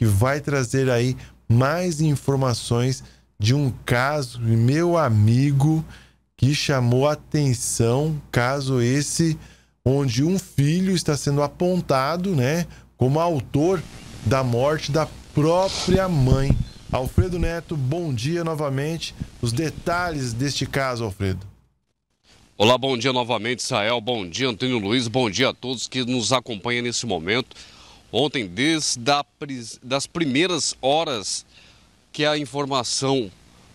que vai trazer aí mais informações de um caso, meu amigo, que chamou atenção, caso esse onde um filho está sendo apontado, né, como autor da morte da própria mãe. Alfredo Neto, bom dia novamente. Os detalhes deste caso, Alfredo. Olá, bom dia novamente, Israel. Bom dia, Antônio Luiz. Bom dia a todos que nos acompanham nesse momento. Ontem, desde das primeiras horas que a informação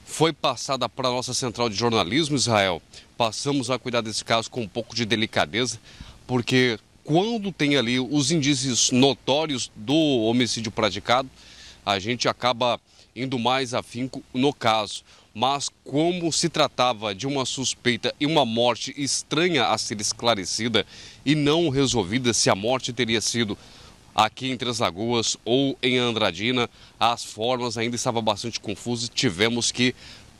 foi passada para a nossa central de jornalismo, Israel, passamos a cuidar desse caso com um pouco de delicadeza, porque quando tem ali os indícios notórios do homicídio praticado, a gente acaba indo mais afinco no caso. Mas como se tratava de uma suspeita e uma morte estranha a ser esclarecida e não resolvida se a morte teria sido aqui em Três Lagoas ou em Andradina, as formas ainda estavam bastante confusas e tivemos que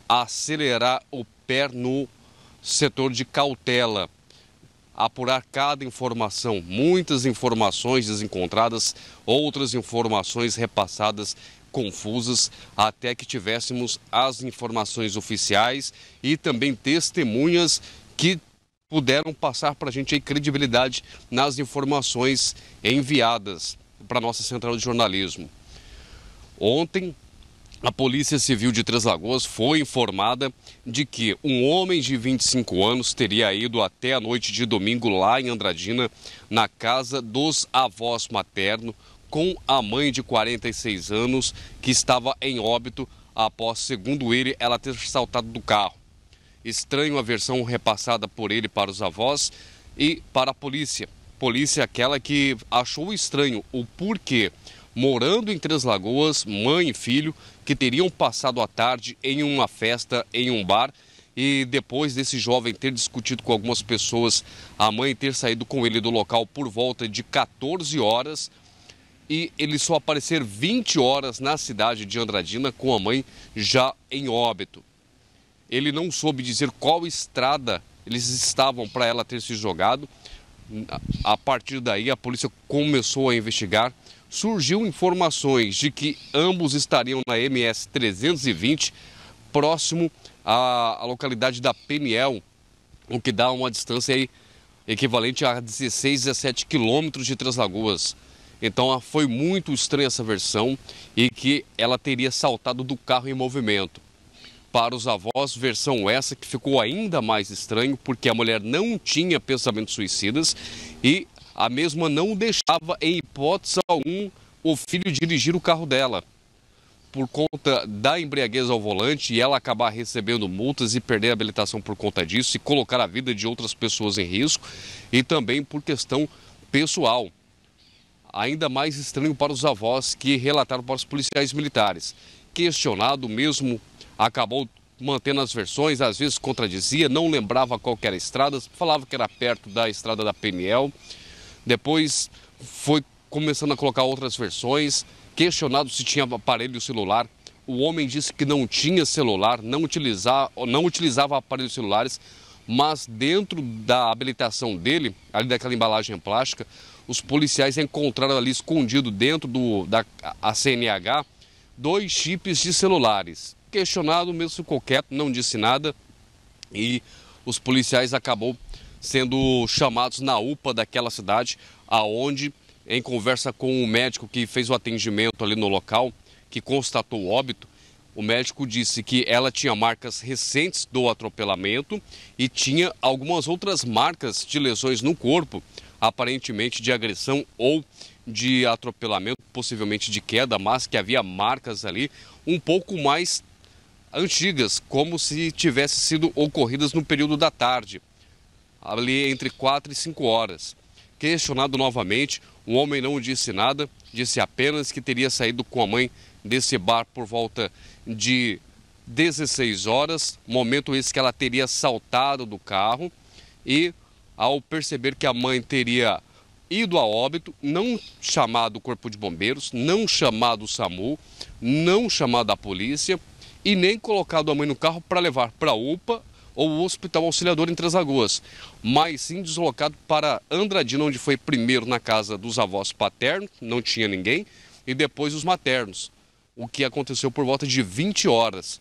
acelerar o pé no setor de cautela. Apurar cada informação, muitas informações desencontradas, outras informações repassadas confusas até que tivéssemos as informações oficiais e também testemunhas que puderam passar para a gente credibilidade nas informações enviadas para a nossa central de jornalismo. Ontem, a Polícia Civil de Três Lagoas foi informada de que um homem de 25 anos teria ido até a noite de domingo lá em Andradina, na casa dos avós materno, com a mãe de 46 anos que estava em óbito após, segundo ele, ela ter saltado do carro. Estranho a versão repassada por ele para os avós e para a polícia. Polícia é aquela que achou estranho o porquê, morando em Três Lagoas, mãe e filho, que teriam passado a tarde em uma festa, em um bar, e depois desse jovem ter discutido com algumas pessoas, a mãe ter saído com ele do local por volta de 14 horas e ele só aparecer 20 horas na cidade de Andradina com a mãe já em óbito. Ele não soube dizer qual estrada eles estavam para ela ter se jogado. A partir daí, a polícia começou a investigar. Surgiu informações de que ambos estariam na MS 320, próximo à, localidade da Peniel, o que dá uma distância aí equivalente a 16, 17 quilômetros de Três Lagoas. Então foi muito estranha essa versão e que ela teria saltado do carro em movimento para os avós, versão essa que ficou ainda mais estranho porque a mulher não tinha pensamentos suicidas e a mesma não deixava em hipótese algum o filho dirigir o carro dela. Por conta da embriaguez ao volante e ela acabar recebendo multas e perder a habilitação por conta disso e colocar a vida de outras pessoas em risco e também por questão pessoal. Ainda mais estranho para os avós que relataram para os policiais militares. Questionado mesmo acabou mantendo as versões, às vezes contradizia, não lembrava qual era a estrada, falava que era perto da estrada da PNL. Depois foi começando a colocar outras versões, questionado se tinha aparelho celular. O homem disse que não tinha celular, não utilizava, não utilizava aparelhos celulares, mas dentro da habilitação dele, ali daquela embalagem plástica, os policiais encontraram ali escondido dentro do, da CNH dois chips de celulares questionado, mesmo ficou quieto, não disse nada. E os policiais acabou sendo chamados na UPA daquela cidade, aonde, em conversa com o médico que fez o atendimento ali no local, que constatou o óbito, o médico disse que ela tinha marcas recentes do atropelamento e tinha algumas outras marcas de lesões no corpo, aparentemente de agressão ou de atropelamento, possivelmente de queda, mas que havia marcas ali um pouco mais antigas, como se tivessem sido ocorridas no período da tarde, ali entre 4 e 5 horas. Questionado novamente, o homem não disse nada, disse apenas que teria saído com a mãe desse bar por volta de 16 horas, momento esse que ela teria saltado do carro e ao perceber que a mãe teria ido a óbito, não chamado o corpo de bombeiros, não chamado o SAMU, não chamado a polícia, e nem colocado a mãe no carro para levar para a UPA ou o Hospital Auxiliador em Três Lagoas, mas sim deslocado para Andradina, onde foi primeiro na casa dos avós paternos, não tinha ninguém, e depois os maternos, o que aconteceu por volta de 20 horas.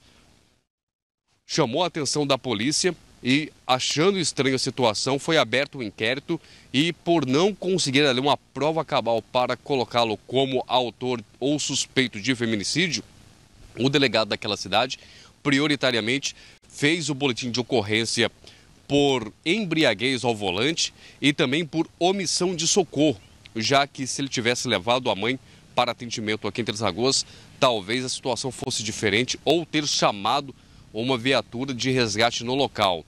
Chamou a atenção da polícia e, achando estranha a situação, foi aberto o um inquérito e, por não conseguir ali uma prova cabal para colocá-lo como autor ou suspeito de feminicídio, o delegado daquela cidade prioritariamente fez o boletim de ocorrência por embriaguez ao volante e também por omissão de socorro, já que se ele tivesse levado a mãe para atendimento aqui em Três Lagoas, talvez a situação fosse diferente ou ter chamado uma viatura de resgate no local.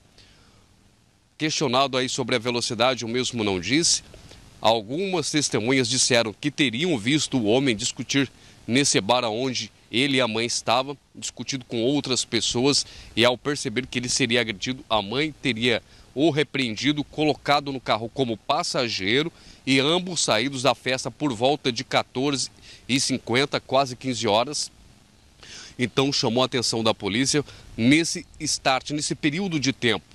Questionado aí sobre a velocidade, o mesmo não disse. Algumas testemunhas disseram que teriam visto o homem discutir nesse bar onde ele e a mãe estavam discutindo com outras pessoas e ao perceber que ele seria agredido, a mãe teria o repreendido, colocado no carro como passageiro e ambos saídos da festa por volta de 14h50, quase 15 horas. Então chamou a atenção da polícia nesse start, nesse período de tempo.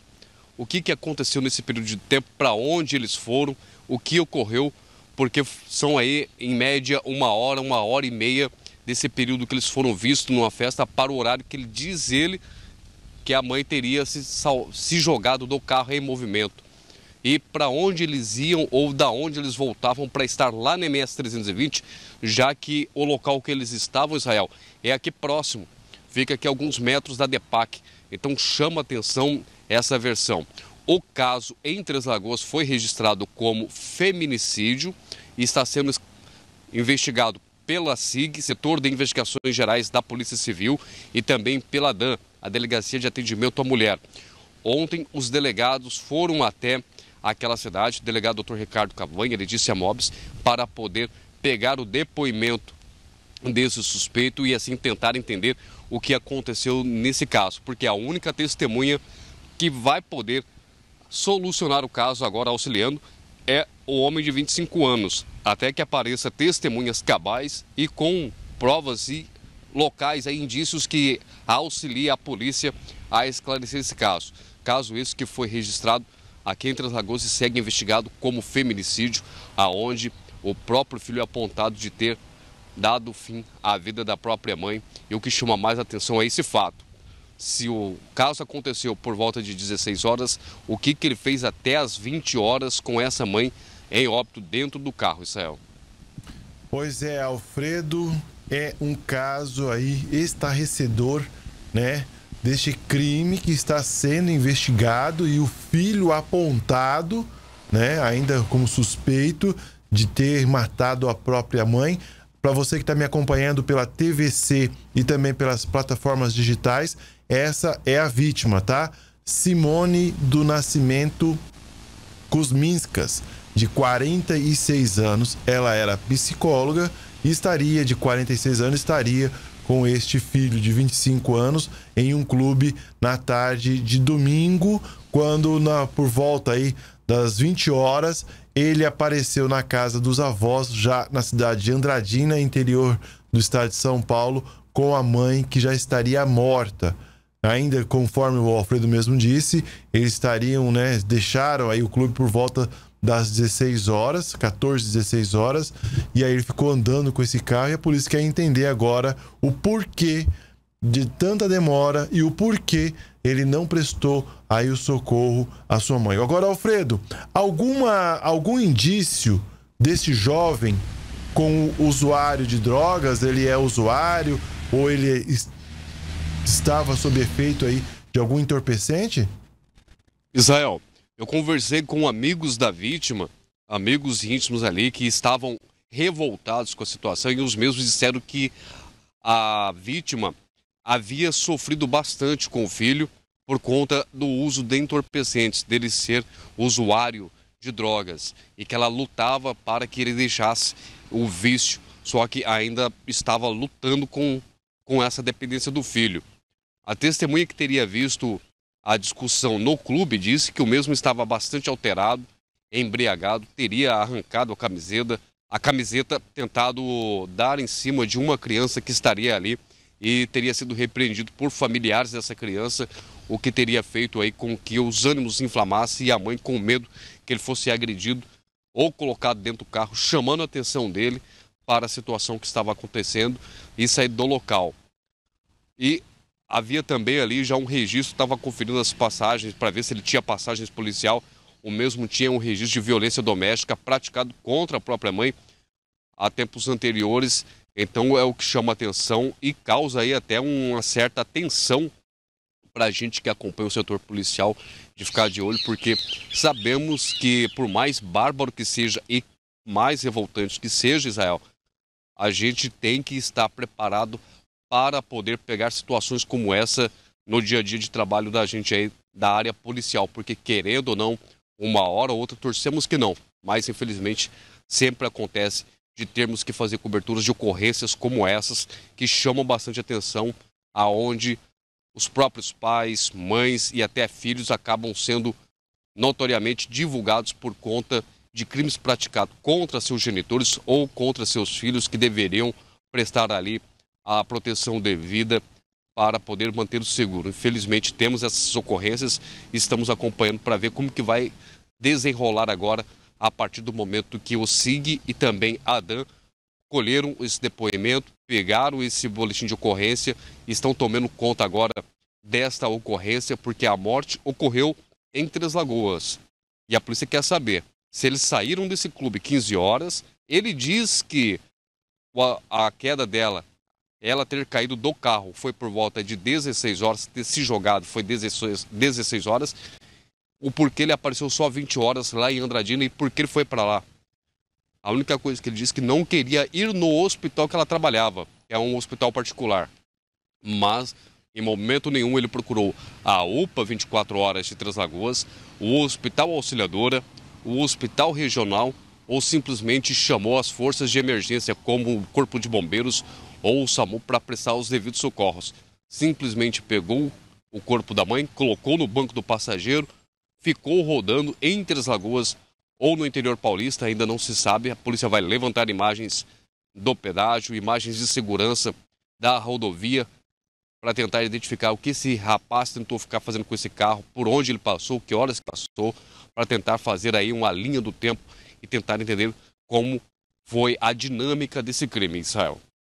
O que, que aconteceu nesse período de tempo, para onde eles foram, o que ocorreu, porque são aí, em média, uma hora, uma hora e meia desse período que eles foram vistos numa festa para o horário que ele diz ele que a mãe teria se, se jogado do carro em movimento. E para onde eles iam ou da onde eles voltavam para estar lá na MS 320, já que o local que eles estavam, Israel, é aqui próximo, fica aqui alguns metros da DEPAC. Então chama atenção essa versão. O caso em Três Lagoas foi registrado como feminicídio e está sendo investigado pela SIG, Setor de Investigações Gerais da Polícia Civil, e também pela DAN, a Delegacia de Atendimento à Mulher. Ontem, os delegados foram até aquela cidade, o delegado doutor Ricardo Cavanha, a Mobs, para poder pegar o depoimento desse suspeito e assim tentar entender o que aconteceu nesse caso, porque é a única testemunha que vai poder solucionar o caso agora auxiliando é o homem de 25 anos, até que apareça testemunhas cabais e com provas e locais e indícios que auxiliem a polícia a esclarecer esse caso. Caso esse que foi registrado aqui em Três e segue investigado como feminicídio, aonde o próprio filho é apontado de ter dado fim à vida da própria mãe. E o que chama mais atenção é esse fato. Se o caso aconteceu por volta de 16 horas, o que, que ele fez até as 20 horas com essa mãe em óbito dentro do carro, Israel. Pois é, Alfredo, é um caso aí estarrecedor, né? Deste crime que está sendo investigado e o filho apontado, né? Ainda como suspeito de ter matado a própria mãe. Para você que está me acompanhando pela TVC e também pelas plataformas digitais, essa é a vítima, tá? Simone do Nascimento Kuzminskas de 46 anos, ela era psicóloga e estaria, de 46 anos, estaria com este filho de 25 anos em um clube na tarde de domingo, quando na, por volta aí das 20 horas ele apareceu na casa dos avós, já na cidade de Andradina, interior do estado de São Paulo, com a mãe que já estaria morta. Ainda conforme o Alfredo mesmo disse, eles estariam, né, deixaram aí o clube por volta das 16 horas, 14, 16 horas, e aí ele ficou andando com esse carro e a polícia quer entender agora o porquê de tanta demora e o porquê ele não prestou aí o socorro à sua mãe. Agora, Alfredo, alguma algum indício desse jovem com o usuário de drogas? Ele é usuário ou ele estava sob efeito aí de algum entorpecente? Israel, eu conversei com amigos da vítima, amigos íntimos ali que estavam revoltados com a situação e os mesmos disseram que a vítima havia sofrido bastante com o filho por conta do uso de entorpecentes, dele ser usuário de drogas e que ela lutava para que ele deixasse o vício, só que ainda estava lutando com, com essa dependência do filho. A testemunha que teria visto a discussão no clube disse que o mesmo estava bastante alterado, embriagado, teria arrancado a camiseta, a camiseta tentado dar em cima de uma criança que estaria ali e teria sido repreendido por familiares dessa criança, o que teria feito aí com que os ânimos inflamassem e a mãe com medo que ele fosse agredido ou colocado dentro do carro, chamando a atenção dele para a situação que estava acontecendo e sair do local. E havia também ali já um registro, estava conferindo as passagens para ver se ele tinha passagens policial. O mesmo tinha um registro de violência doméstica praticado contra a própria mãe há tempos anteriores. Então é o que chama atenção e causa aí até uma certa tensão para a gente que acompanha o setor policial de ficar de olho, porque sabemos que por mais bárbaro que seja e mais revoltante que seja Israel, a gente tem que estar preparado para poder pegar situações como essa no dia a dia de trabalho da gente aí da área policial, porque querendo ou não, uma hora ou outra torcemos que não, mas infelizmente sempre acontece de termos que fazer coberturas de ocorrências como essas que chamam bastante atenção aonde os próprios pais, mães e até filhos acabam sendo notoriamente divulgados por conta de crimes praticados contra seus genitores ou contra seus filhos que deveriam prestar ali a proteção devida para poder manter o seguro. Infelizmente temos essas ocorrências e estamos acompanhando para ver como que vai desenrolar agora a partir do momento que o SIG e também a ADAN colheram esse depoimento, pegaram esse boletim de ocorrência e estão tomando conta agora desta ocorrência porque a morte ocorreu em Três Lagoas. E a polícia quer saber se eles saíram desse clube 15 horas. Ele diz que a queda dela ela ter caído do carro. Foi por volta de 16 horas, ter se jogado foi 16, 16 horas. O porquê ele apareceu só 20 horas lá em Andradina e porquê ele foi para lá. A única coisa que ele disse é que não queria ir no hospital que ela trabalhava. É um hospital particular. Mas em momento nenhum ele procurou a UPA 24 horas de Três Lagoas, o Hospital Auxiliadora, o Hospital Regional ou simplesmente chamou as forças de emergência como o Corpo de Bombeiros ou o SAMU para prestar os devidos socorros. Simplesmente pegou o corpo da mãe, colocou no banco do passageiro, ficou rodando entre as lagoas ou no interior paulista, ainda não se sabe. A polícia vai levantar imagens do pedágio, imagens de segurança da rodovia para tentar identificar o que esse rapaz tentou ficar fazendo com esse carro, por onde ele passou, que horas que passou, para tentar fazer aí uma linha do tempo e tentar entender como foi a dinâmica desse crime, Israel.